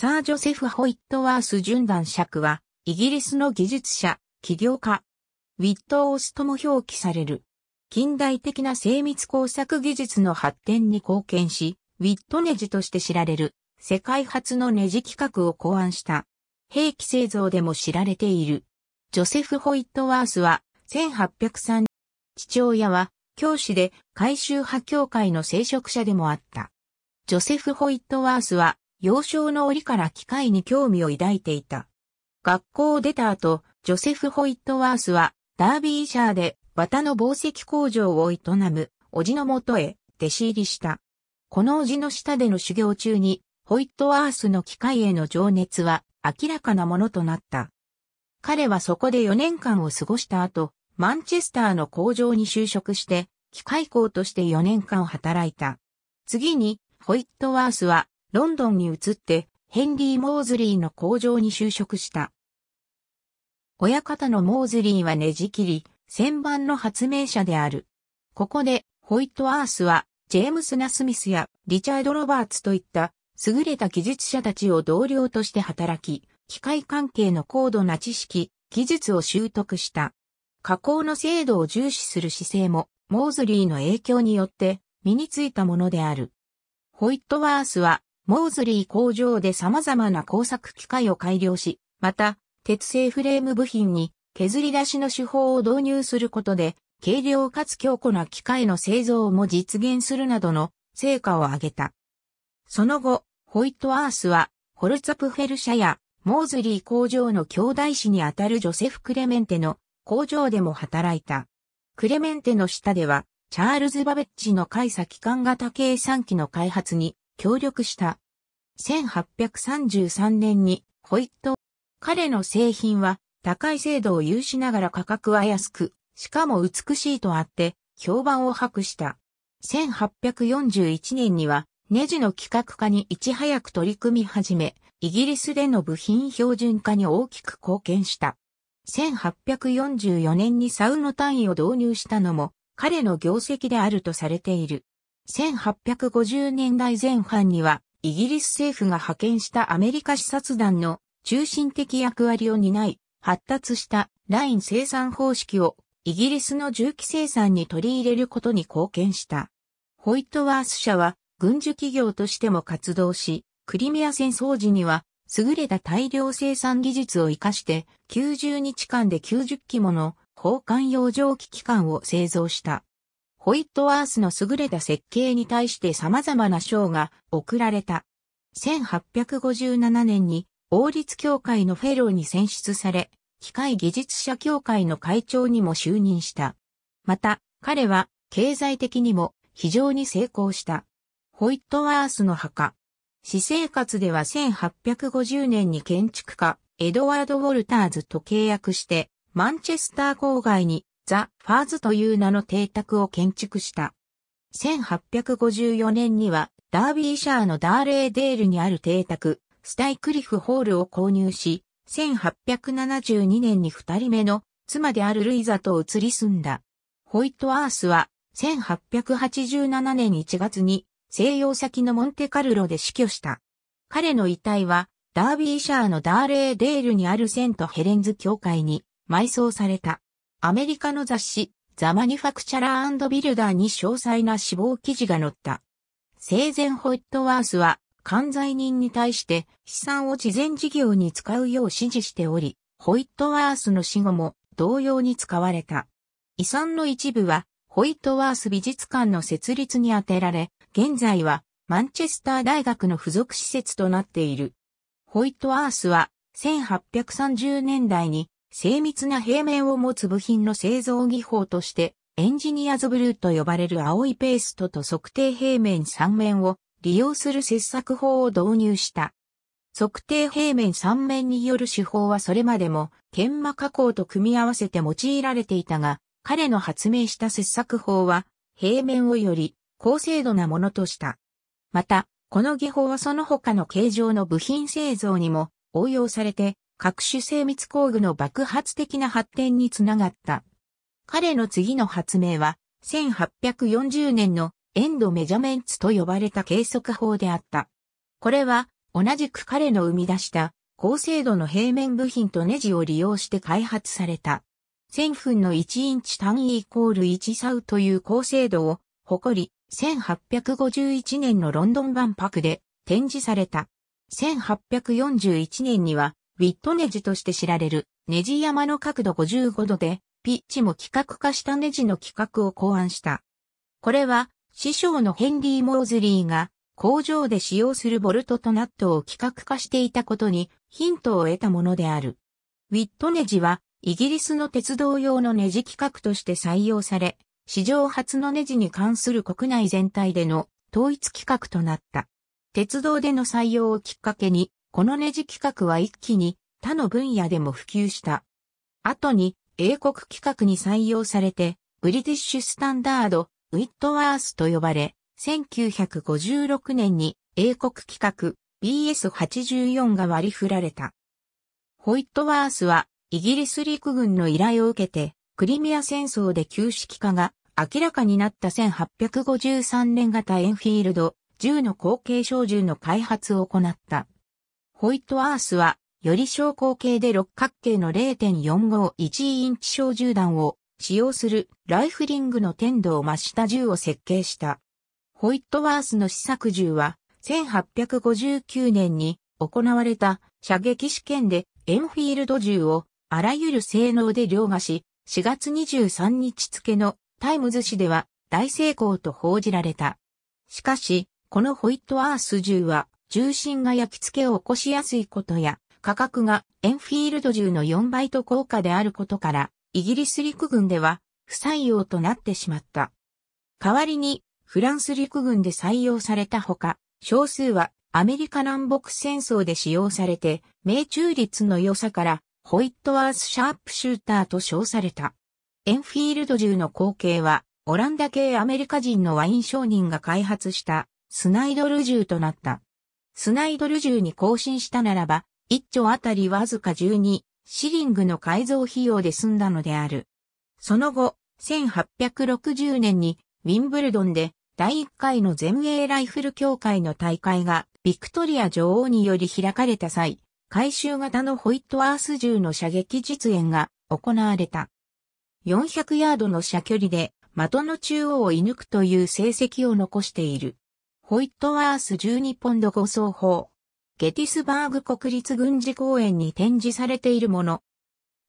サー・ジョセフ・ホイットワース準男爵は、イギリスの技術者、起業家。ウィット・オースとも表記される。近代的な精密工作技術の発展に貢献し、ウィットネジとして知られる、世界初のネジ規格を考案した。兵器製造でも知られている。ジョセフ・ホイットワースは、1803年、父親は、教師で、改収派協会の聖職者でもあった。ジョセフ・ホイットワースは、幼少の折から機械に興味を抱いていた。学校を出た後、ジョセフ・ホイットワースは、ダービーシャーで、綿の紡績工場を営む、おじのもとへ、弟子入りした。このおじの下での修行中に、ホイットワースの機械への情熱は、明らかなものとなった。彼はそこで4年間を過ごした後、マンチェスターの工場に就職して、機械工として4年間働いた。次に、ホイットワースはロンドンに移って、ヘンリー・モーズリーの工場に就職した。親方のモーズリーはねじ切り、旋盤の発明者である。ここで、ホイット・アースは、ジェームス・ナスミスやリチャード・ロバーツといった優れた技術者たちを同僚として働き、機械関係の高度な知識、技術を習得した。加工の精度を重視する姿勢も、モーズリーの影響によって身についたものである。ホイットワースはモーズリー工場で様々な工作機械を改良し、また、鉄製フレーム部品に削り出しの手法を導入することで、軽量かつ強固な機械の製造も実現するなどの成果を上げた。その後、ホイットアースは、ホルツァプフェル社や、モーズリー工場の兄弟子にあたるジョセフ・クレメンテの工場でも働いた。クレメンテの下では、チャールズ・バベッジの開鎖機関型計算機の開発に協力した。1833年にホイット。彼の製品は高い精度を有しながら価格は安く、しかも美しいとあって評判を博した。1841年にはネジの規格化にいち早く取り組み始め、イギリスでの部品標準化に大きく貢献した。1844年にサウの単位を導入したのも彼の業績であるとされている。1850年代前半には、イギリス政府が派遣したアメリカ視察団の中心的役割を担い、発達したライン生産方式をイギリスの重機生産に取り入れることに貢献した。ホイットワース社は軍需企業としても活動し、クリミア戦争時には優れた大量生産技術を活かして90日間で90機もの交換用蒸気機関を製造した。ホイットワースの優れた設計に対して様々な賞が贈られた。1857年に王立協会のフェローに選出され、機械技術者協会の会長にも就任した。また、彼は経済的にも非常に成功した。ホイットワースの墓。私生活では1850年に建築家、エドワード・ウォルターズと契約して、マンチェスター郊外にザ・ファーズという名の邸宅を建築した。1854年には、ダービーシャーのダーレーデールにある邸宅、スタイクリフホールを購入し、1872年に二人目の妻であるルイザと移り住んだ。ホイットアースは、1887年1月に西洋先のモンテカルロで死去した。彼の遺体は、ダービーシャーのダーレーデールにあるセントヘレンズ教会に埋葬された。アメリカの雑誌、ザ・マニファクチャラービルダーに詳細な死亡記事が載った。生前ホイットワースは、関罪人に対して資産を慈善事業に使うよう指示しており、ホイットワースの死後も同様に使われた。遺産の一部は、ホイットワース美術館の設立に充てられ、現在はマンチェスター大学の付属施設となっている。ホイットワースは1830年代に精密な平面を持つ部品の製造技法として、エンジニアズブルーと呼ばれる青いペーストと測定平面3面を利用する切削法を導入した。測定平面3面による手法はそれまでも研磨加工と組み合わせて用いられていたが、彼の発明した切削法は平面をより高精度なものとした。また、この技法はその他の形状の部品製造にも応用されて各種精密工具の爆発的な発展につながった。彼の次の発明は、1840年のエンドメジャメンツと呼ばれた計測法であった。これは、同じく彼の生み出した高精度の平面部品とネジを利用して開発された。1000分の1インチ単位イコール1サウという高精度を誇り、1851年のロンドン万博で展示された。1841年にはウィットネジとして知られる、ネジ山の角度55度で、ピッチも規格化したネジの規格を考案した。これは、師匠のヘンリー・モーズリーが、工場で使用するボルトとナットを規格化していたことに、ヒントを得たものである。ウィットネジは、イギリスの鉄道用のネジ規格として採用され、史上初のネジに関する国内全体での統一規格となった。鉄道での採用をきっかけに、このネジ規格は一気に他の分野でも普及した。後に英国規格に採用されて、ブリティッシュスタンダード、ウィットワースと呼ばれ、1956年に英国規格 BS84 が割り振られた。ホイットワースはイギリス陸軍の依頼を受けて、クリミア戦争で旧式化が明らかになった1853年型エンフィールド10の後継小銃の開発を行った。ホイットアースは、より小口径で六角形の0.451インチ小銃弾を使用するライフリングの天度を増した銃を設計した。ホイットワースの試作銃は、1859年に行われた射撃試験でエンフィールド銃をあらゆる性能で凌駕し、4月23日付のタイムズ紙では大成功と報じられた。しかし、このホイットアース銃は重心が焼き付けを起こしやすいことや、価格がエンフィールド銃の4倍と高価であることから、イギリス陸軍では不採用となってしまった。代わりに、フランス陸軍で採用されたほか、少数はアメリカ南北戦争で使用されて、命中率の良さから、ホイットワース・シャープシューターと称された。エンフィールド銃の後継は、オランダ系アメリカ人のワイン商人が開発した、スナイドル銃となった。スナイドル銃に更新したならば、一丁あたりわずか12シリングの改造費用で済んだのである。その後、1860年にウィンブルドンで第1回の全英ライフル協会の大会がビクトリア女王により開かれた際、回収型のホイットアース銃の射撃実演が行われた。400ヤードの射距離で的の中央を射抜くという成績を残している。ホイットワース12ポンド護送砲。ゲティスバーグ国立軍事公園に展示されているもの。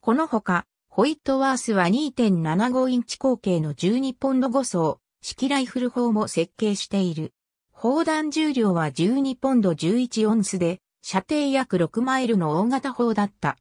このほか、ホイットワースは2.75インチ口径の12ポンド護送、式ライフル砲も設計している。砲弾重量は12ポンド11オンスで、射程約6マイルの大型砲だった。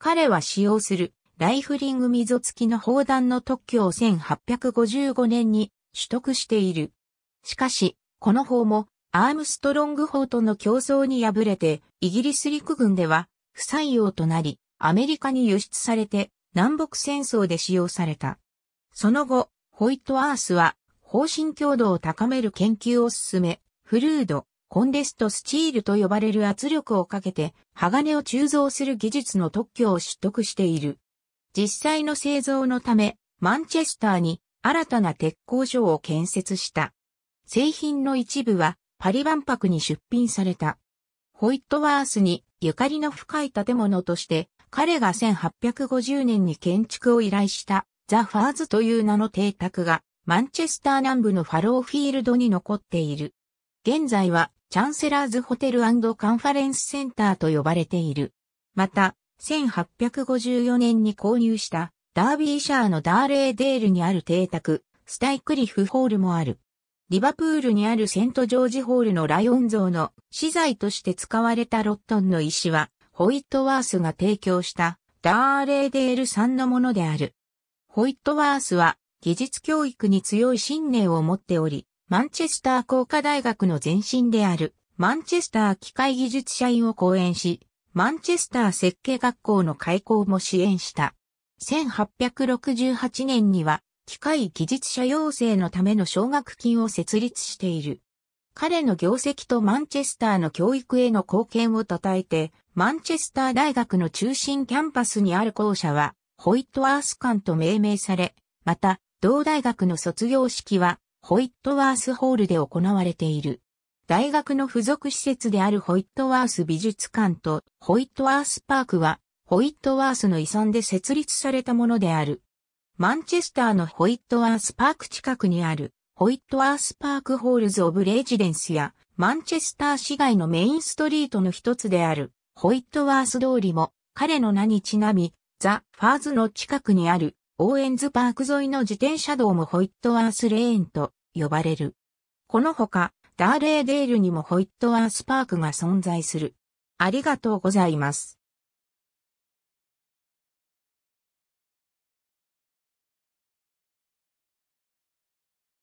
彼は使用するライフリング溝付きの砲弾の特許を1855年に取得している。しかし、この法もアームストロング法との競争に敗れて、イギリス陸軍では不採用となり、アメリカに輸出されて南北戦争で使用された。その後、ホイットアースは方針強度を高める研究を進め、フルード、コンデストスチールと呼ばれる圧力をかけて、鋼を鋳造する技術の特許を取得している。実際の製造のため、マンチェスターに新たな鉄工所を建設した。製品の一部はパリ万博に出品された。ホイットワースにゆかりの深い建物として、彼が1850年に建築を依頼したザ・ファーズという名の邸宅がマンチェスター南部のファローフィールドに残っている。現在はチャンセラーズホテルカンファレンスセンターと呼ばれている。また、1854年に購入したダービーシャーのダーレーデールにある邸宅、スタイクリフホールもある。リバプールにあるセントジョージホールのライオン像の資材として使われたロットンの石は、ホイットワースが提供したダーレーデールさんのものである。ホイットワースは技術教育に強い信念を持っており、マンチェスター工科大学の前身であるマンチェスター機械技術社員を講演し、マンチェスター設計学校の開校も支援した。1868年には機械技術者養成のための奨学金を設立している。彼の業績とマンチェスターの教育への貢献を称えて、マンチェスター大学の中心キャンパスにある校舎は、ホイットワース館と命名され、また、同大学の卒業式は、ホイットワースホールで行われている。大学の付属施設であるホイットワース美術館とホイットワースパークは、ホイットワースの遺産で設立されたものである。マンチェスターのホイットワースパーク近くにある、ホイットワースパークホールズ・オブ・レジデンスや、マンチェスター市街のメインストリートの一つである、ホイットワース通りも、彼の名にちなみ、ザ・ファーズの近くにある、オーエンズパーク沿いの自転車道もホイットワースレーンと呼ばれる。このほか、ダーレーデールにもホイットワースパークが存在する。ありがとうございます。